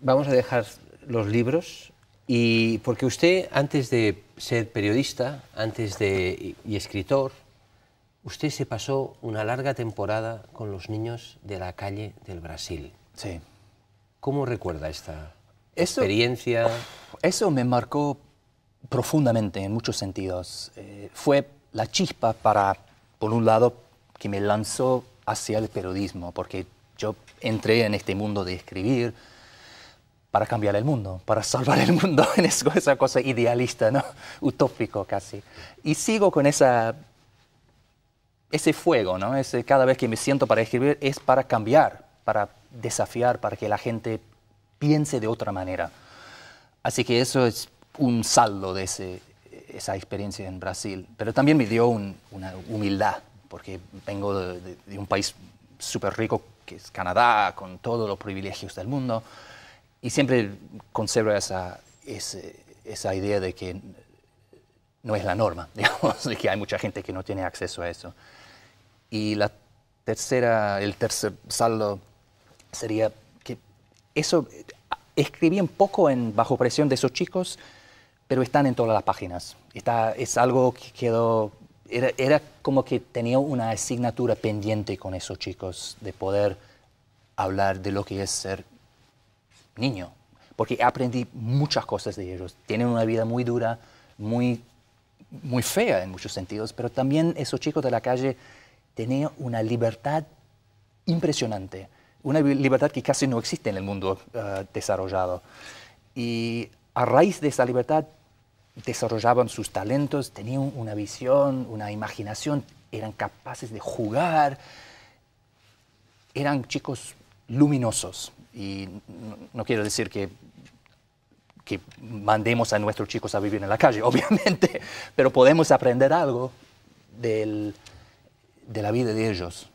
vamos a dejar los libros y porque usted antes de ser periodista, antes de y escritor, usted se pasó una larga temporada con los niños de la calle del Brasil. Sí. ¿Cómo recuerda esta experiencia? Eso me marcó profundamente en muchos sentidos. Eh, fue la chispa para, por un lado, que me lanzó hacia el periodismo, porque yo entré en este mundo de escribir, para cambiar el mundo, para salvar el mundo, en esa cosa idealista, ¿no? utópico casi. Y sigo con esa, ese fuego, ¿no? Ese, cada vez que me siento para escribir es para cambiar, para desafiar, para que la gente piense de otra manera. Así que eso es un saldo de esa experiencia en Brasil. Pero también me dio una humildad, porque vengo de, de un país súper rico, que es Canadá, con todos los privilegios del mundo y siempre conservo esa, esa, idea de que no es la norma, digamos, de que hay mucha gente que no tiene acceso a eso. Y la tercera, el tercer saldo sería que eso, eh, escribí un poco en bajo presión de esos chicos, pero están en todas las páginas. Está, es algo que quedó, era, era como que tenía una asignatura pendiente con esos chicos de poder hablar de lo que es ser niño, porque aprendí muchas cosas de ellos. Tienen una vida muy dura, muy, muy fea en muchos sentidos, pero también esos chicos de la calle tenían una libertad impresionante, una libertad que casi no existe en el mundo eh, desarrollado. Y a raíz de esa libertad desarrollaban sus talentos, tenían una visión, una imaginación, eran capaces de jugar, eran chicos luminosos y no, quiero decir que que mandemos a nuestros chicos a vivir en la calle, obviamente, pero podemos aprender algo del, de la vida de ellos.